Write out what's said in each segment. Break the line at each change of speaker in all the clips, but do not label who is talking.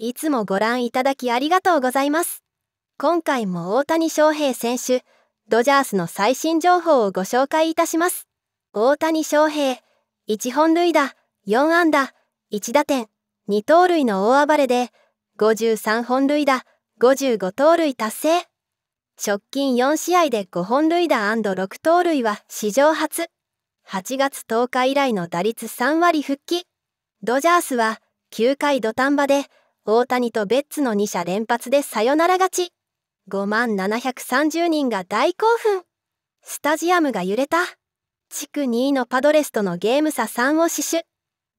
いつもご覧いただきありがとうございます。今回も大谷翔平選手、ドジャースの最新情報をご紹介いたします。大谷翔平、1本塁打、4安打、1打点、2盗塁の大暴れで、53本塁打、55盗塁達成。直近4試合で5本塁打 &6 盗塁は史上初。8月10日以来の打率3割復帰。ドジャースは9回土壇場で大谷とベッツの2者連発でサヨナラ勝ち。5万730人が大興奮。スタジアムが揺れた。地区2位のパドレスとのゲーム差3を死守。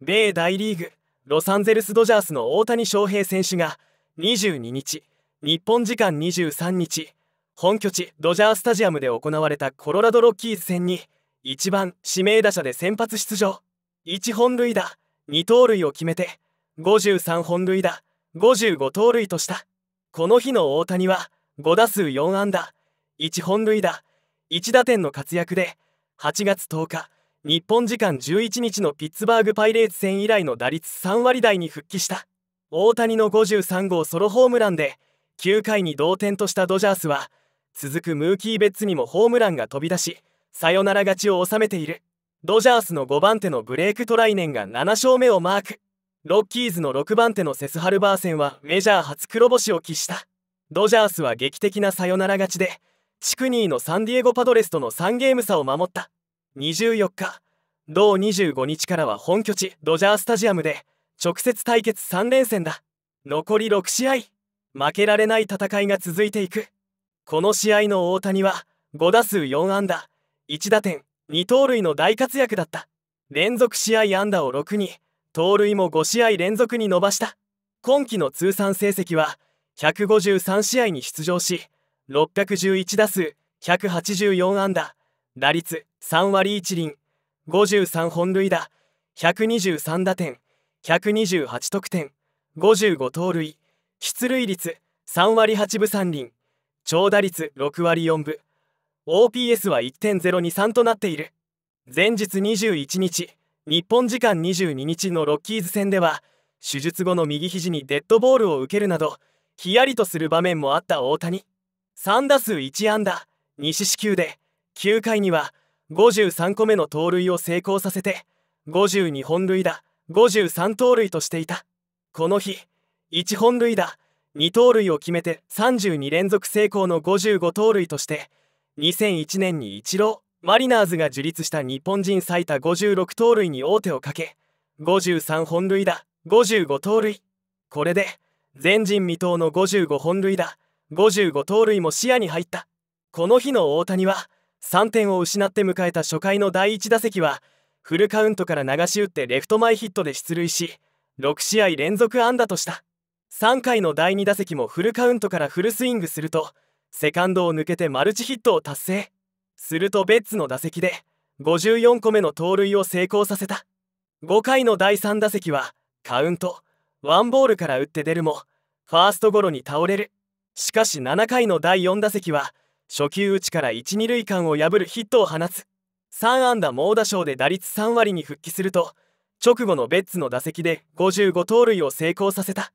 米大リーグ、ロサンゼルス・ドジャースの大谷翔平選手が22日、日本時間23日、本拠地ドジャースタジアムで行われたコロラドロッキーズ戦に1番指名打者で先発出場1本塁打2盗塁を決めて53本塁打55盗塁としたこの日の大谷は5打数4安打1本塁打1打点の活躍で8月10日日本時間11日のピッツバーグパイレーツ戦以来の打率3割台に復帰した大谷の53号ソロホームランで9回に同点としたドジャースは続くムーキー・ベッツにもホームランが飛び出しサヨナラ勝ちを収めているドジャースの5番手のブレイク・トライネンが7勝目をマークロッキーズの6番手のセス・ハルバーセンはメジャー初黒星を喫したドジャースは劇的なサヨナラ勝ちでチクニーのサンディエゴ・パドレスとの3ゲーム差を守った24日同25日からは本拠地ドジャースタジアムで直接対決3連戦だ残り6試合負けられない戦いが続いていくこの試合の大谷は5打数4安打1打点2盗塁の大活躍だった連続試合安打を6に盗塁も5試合連続に伸ばした今季の通算成績は153試合に出場し611打数184安打打率3割1厘53本塁打123打点128得点55盗塁出塁率3割8分3厘長打率6割4分 OPS は1.023となっている前日21日日本時間22日のロッキーズ戦では手術後の右肘にデッドボールを受けるなどヒヤリとする場面もあった大谷3打数1安打2四死球で9回には53個目の盗塁を成功させて52本塁打53盗塁としていたこの日1本塁打2盗塁を決めて32連続成功の55盗塁として2001年にイチローマリナーズが樹立した日本人最多56盗塁に王手をかけ53本塁打55盗塁これで前人未到の55本塁打55盗塁も視野に入ったこの日の大谷は3点を失って迎えた初回の第1打席はフルカウントから流し打ってレフト前ヒットで出塁し6試合連続安打とした3回の第2打席もフルカウントからフルスイングするとセカンドを抜けてマルチヒットを達成するとベッツの打席で54個目の盗塁を成功させた5回の第3打席はカウントワンボールから打って出るもファーストゴロに倒れるしかし7回の第4打席は初球打ちから1、2塁間を破るヒットを放つ3安打猛打賞で打率3割に復帰すると直後のベッツの打席で55盗塁を成功させた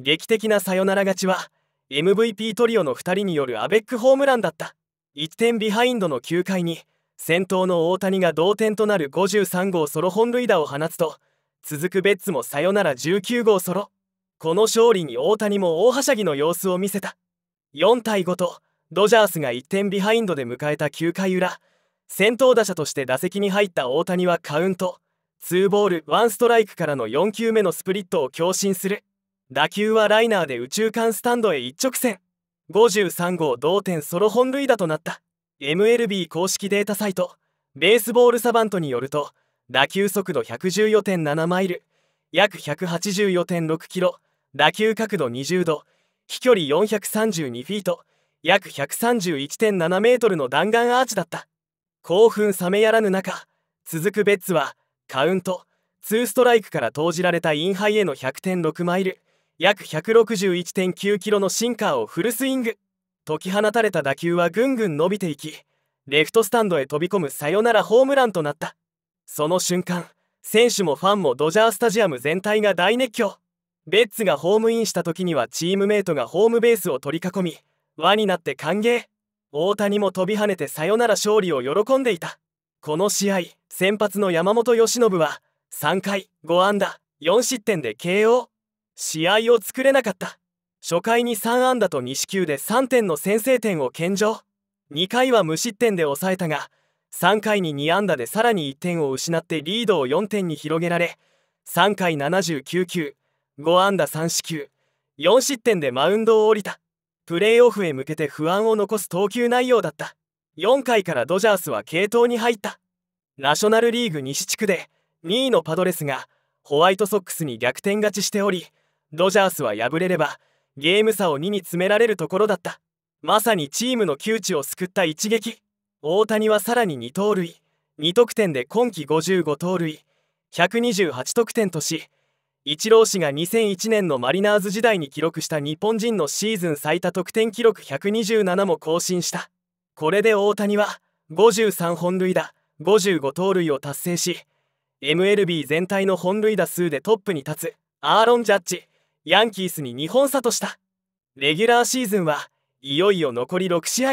劇的なサヨナラ勝ちは MVP トリオの2人によるアベックホームランだった1点ビハインドの9回に先頭の大谷が同点となる53号ソロ本塁打を放つと続くベッツもサヨナラ19号ソロこの勝利に大谷も大はしゃぎの様子を見せた4対5とドジャースが1点ビハインドで迎えた9回裏先頭打者として打席に入った大谷はカウント2ボール1ストライクからの4球目のスプリットを強振する打球はライナーで右中間スタンドへ一直線53号同点ソロ本塁打となった MLB 公式データサイトベースボールサバントによると打球速度114.7マイル約184.6キロ打球角度20度飛距離432フィート約131.7メートルの弾丸アーチだった興奮冷めやらぬ中続くベッツはカウント2ストライクから投じられたインハイへの100.6マイル約161.9 k m のシンカーをフルスイング解き放たれた打球はぐんぐん伸びていきレフトスタンドへ飛び込むサヨナラホームランとなったその瞬間選手もファンもドジャースタジアム全体が大熱狂ベッツがホームインした時にはチームメートがホームベースを取り囲み輪になって歓迎大谷も飛び跳ねてサヨナラ勝利を喜んでいたこの試合先発の山本由伸は3回5安打4失点で KO 試合を作れなかった初回に3安打と西球で3点の先制点を献上2回は無失点で抑えたが3回に2安打でさらに1点を失ってリードを4点に広げられ3回79球5安打3四球4失点でマウンドを降りたプレーオフへ向けて不安を残す投球内容だった4回からドジャースは継投に入ったナショナルリーグ西地区で2位のパドレスがホワイトソックスに逆転勝ちしておりドジャースは敗れればゲーム差を2に詰められるところだったまさにチームの窮地を救った一撃大谷はさらに2盗塁2得点で今季55盗塁128得点としイチロー氏が2001年のマリナーズ時代に記録した日本人のシーズン最多得点記録127も更新したこれで大谷は53本塁打55盗塁を達成し MLB 全体の本塁打数でトップに立つアーロン・ジャッジヤンキースに2本差としたレギュラーシーズンはいよいよ残り6試合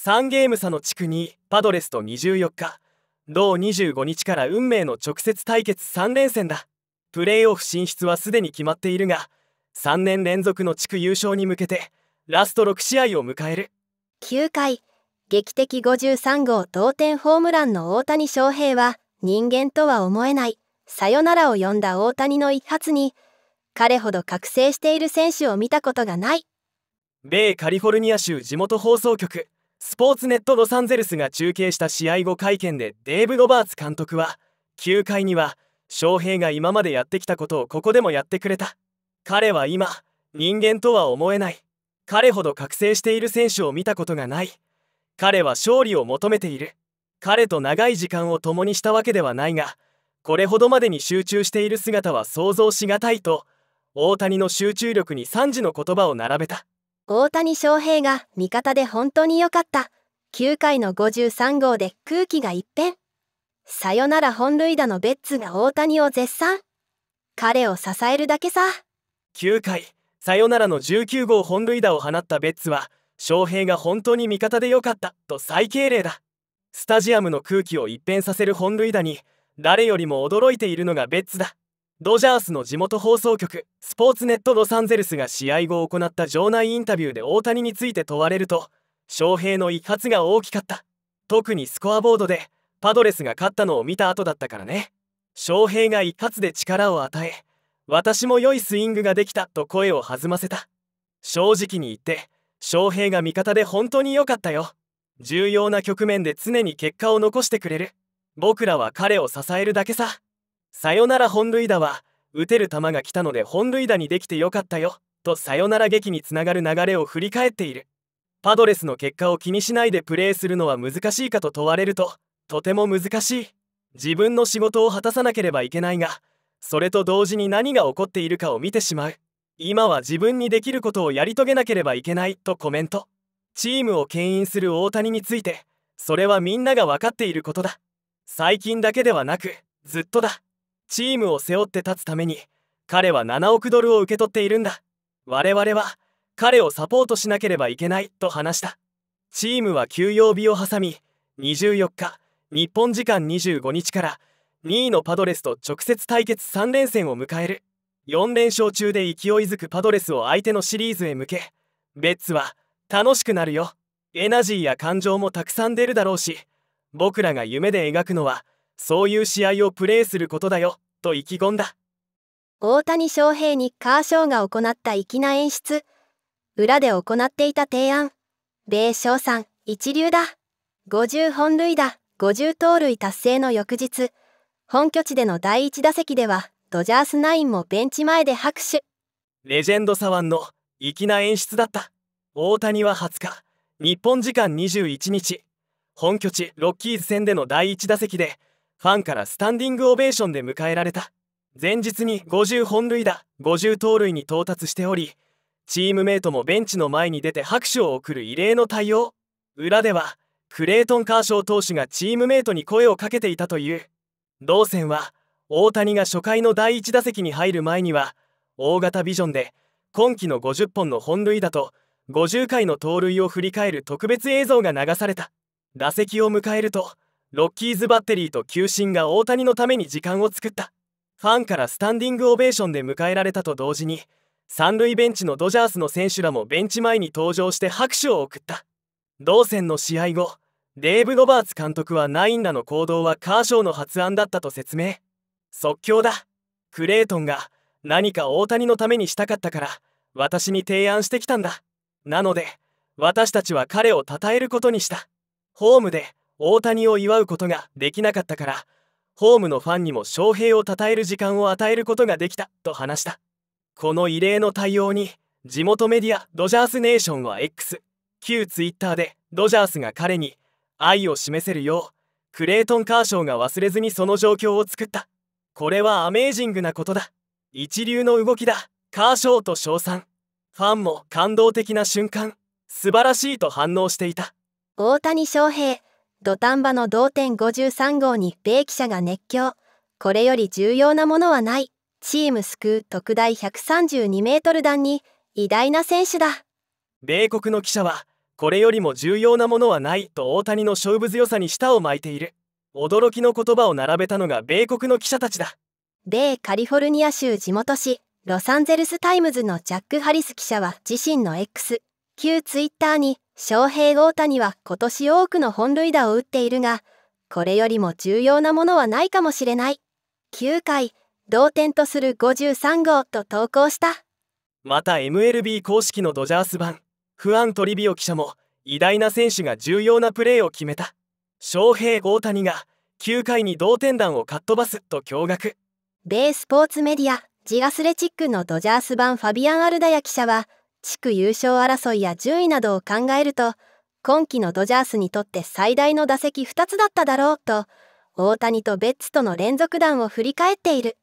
3ゲーム差の地区2位パドレスと24日同25日から運命の直接対決3連戦だプレーオフ進出はすでに決まっているが3年連続の地区優勝に向けてラスト6試合を迎える
9回劇的53号同点ホームランの大谷翔平は人間とは思えないさよならを呼んだ大谷の一発に彼ほど覚醒している選手を見たことがない
米カリフォルニア州地元放送局スポーツネットロサンゼルスが中継した試合後会見でデーブ・ロバーツ監督は9回には翔平が今までやってきたことをここでもやってくれた彼は今人間とは思えない彼ほど覚醒している選手を見たことがない彼は勝利を求めている彼と長い時間を共にしたわけではないがこれほどまでに集中している姿は想像しがたいと大谷の集中力に3時の言葉を並べた
大谷翔平が味方で本当に良かった9回の53号で空気が一変さよなら本塁打のベッツが大谷を絶賛彼を支えるだけさ
9回さよならの19号本塁打を放ったベッツは翔平が本当に味方で良かったと最敬礼だスタジアムの空気を一変させる本塁打に誰よりも驚いているのがベッツだドジャースの地元放送局スポーツネットロサンゼルスが試合後行った場内インタビューで大谷について問われると翔平の一発が大きかった特にスコアボードでパドレスが勝ったのを見た後だったからね翔平が一発で力を与え私も良いスイングができたと声を弾ませた正直に言って翔平が味方で本当に良かったよ重要な局面で常に結果を残してくれる僕らは彼を支えるだけささよなら本塁打は打てる球が来たので本塁打にできてよかったよとサヨナラ劇につながる流れを振り返っているパドレスの結果を気にしないでプレーするのは難しいかと問われるととても難しい自分の仕事を果たさなければいけないがそれと同時に何が起こっているかを見てしまう今は自分にできることをやり遂げなければいけないとコメントチームを牽引する大谷についてそれはみんなが分かっていることだ最近だけではなくずっとだチームを背負って立つために彼は7億ドルを受け取っているんだ我々は彼をサポートしなければいけないと話したチームは休養日を挟み24日日本時間25日から2位のパドレスと直接対決3連戦を迎える4連勝中で勢いづくパドレスを相手のシリーズへ向けベッツは楽しくなるよエナジーや感情もたくさん出るだろうし僕らが夢で描くのはそういう試合をプレーすることだよと意気込んだ
大谷翔平にカーショーが行った粋な演出裏で行っていた提案米翔さん一流だ50本塁打50盗塁達成の翌日本拠地での第1打席ではドジャースナインもベンチ前で拍手
レジェンド左腕の粋な演出だった大谷は20日日本時間21日本拠地ロッキーズ戦での第1打席でファンからスタンディングオベーションで迎えられた前日に50本塁打50盗塁に到達しておりチームメートもベンチの前に出て拍手を送る異例の対応裏ではクレートン・カーショー投手がチームメートに声をかけていたという同線は大谷が初回の第1打席に入る前には大型ビジョンで今季の50本の本塁打と50回の盗塁を振り返る特別映像が流された打席を迎えるとロッキーズバッテリーと球審が大谷のために時間を作ったファンからスタンディングオベーションで迎えられたと同時に三塁ベンチのドジャースの選手らもベンチ前に登場して拍手を送った同戦の試合後デーブ・ロバーツ監督はナインらの行動はカーショーの発案だったと説明即興だクレイトンが何か大谷のためにしたかったから私に提案してきたんだなので私たちは彼を称えることにしたホームで大谷を祝うことができなかったからホームのファンにも翔平を称える時間を与えることができたと話したこの異例の対応に地元メディアドジャースネーションは X 旧ツイッターでドジャースが彼に愛を示せるようクレートン・カーショーが忘れずにその状況を作ったこれはアメージングなことだ一流の動きだカーショーと称賛ファンも感動的な瞬間素晴らしいと反応していた
大谷翔平土壇場の同点53号に米記者が熱狂。これより重要なものはない。チーム救う特大132メートル弾に偉大な選手だ。
米国の記者は、これよりも重要なものはないと大谷の勝負強さに舌を巻いている。驚きの言葉を並べたのが米
国の記者たちだ。米カリフォルニア州地元紙、ロサンゼルスタイムズのジャック・ハリス記者は自身の X、旧ツイッターに、翔平大谷は今年多くの本塁打を打っているが、これよりも重要なものはないかもしれない。9回、同点とする53号と投稿した。
また MLB 公式のドジャース版、ファン・トリビオ記者も、偉大な選手が重要なプレーを決めた。翔平大谷が、9回に同点弾をかっ飛ばすと驚愕。
米スポーツメディア、ジガスレチックのドジャース版ファビアン・アルダヤ記者は、地区優勝争いや順位などを考えると今季のドジャースにとって最大の打席2つだっただろうと大谷とベッツとの連続弾を振り返っている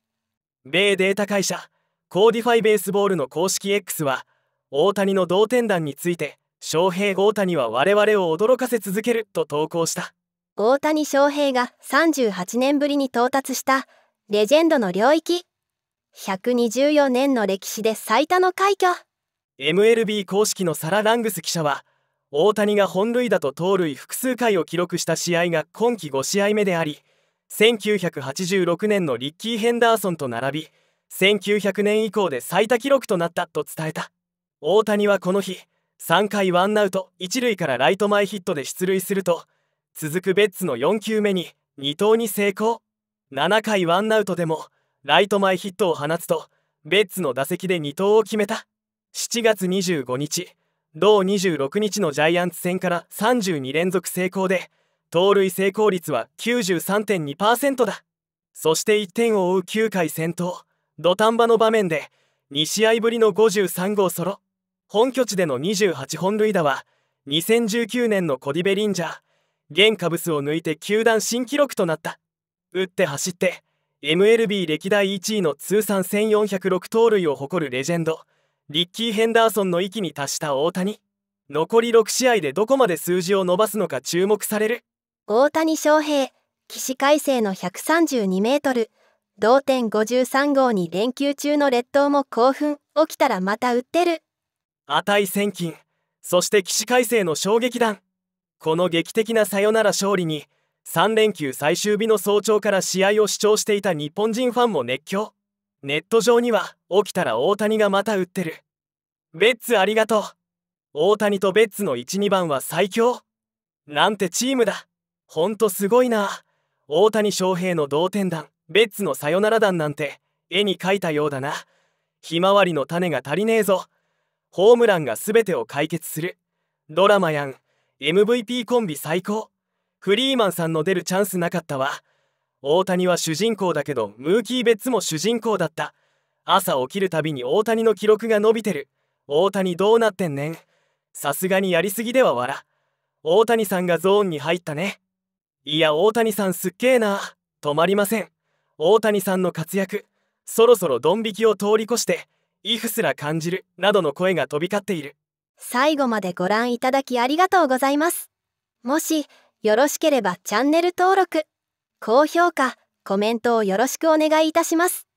米データ会社コーディファイベースボールの公式 X は大谷の同点弾について翔平大谷は我々を驚かせ続けると投稿した
大谷翔平が38年ぶりに到達したレジェンドの領域124年の歴史で最多の快挙
MLB 公式のサラ・ラングス記者は大谷が本塁打と盗塁複数回を記録した試合が今季5試合目であり1986年のリッキー・ヘンダーソンと並び1900年以降で最多記録となったと伝えた大谷はこの日3回ワンアウト1塁からライト前ヒットで出塁すると続くベッツの4球目に2投に成功7回ワンアウトでもライト前ヒットを放つとベッツの打席で2投を決めた7月25日同26日のジャイアンツ戦から32連続成功で盗塁成功率は93.2%だそして1点を追う9回先頭土壇場の場面で2試合ぶりの53号ソロ本拠地での28本塁打は2019年のコディ・ベリンジャー現カブスを抜いて球団新記録となった打って走って MLB 歴代1位の通算1406盗塁を誇るレジェンドリッキー・ヘンダーソンの域に達した大谷残り6試合でどこまで数字を伸ばすのか注目される
大谷翔平起死回生の132メートル同点53号に連休中の列島も興奮起きたらまた打ってる
値千金そして起死回生の衝撃弾この劇的なサヨナラ勝利に3連休最終日の早朝から試合を主張していた日本人ファンも熱狂ネット上には起きたら大谷がまた打ってるベッツありがとう大谷とベッツの12番は最強なんてチームだほんとすごいな大谷翔平の同点弾ベッツのサヨナラ弾なんて絵に描いたようだなひまわりの種が足りねえぞホームランが全てを解決するドラマやん MVP コンビ最高フリーマンさんの出るチャンスなかったわ大谷は主人公だけどムーキー・別も主人公だった朝起きるたびに大谷の記録が伸びてる大谷どうなってんねんさすがにやりすぎでは笑大谷さんがゾーンに入ったねいや大谷さんすっげえな止まりません大谷さんの活躍そろそろドン引きを通り越してイフすら感じるなどの声が飛び交っている
最後までご覧いただきありがとうございますもしよろしければチャンネル登録高評価、コメントをよろしくお願いいたします。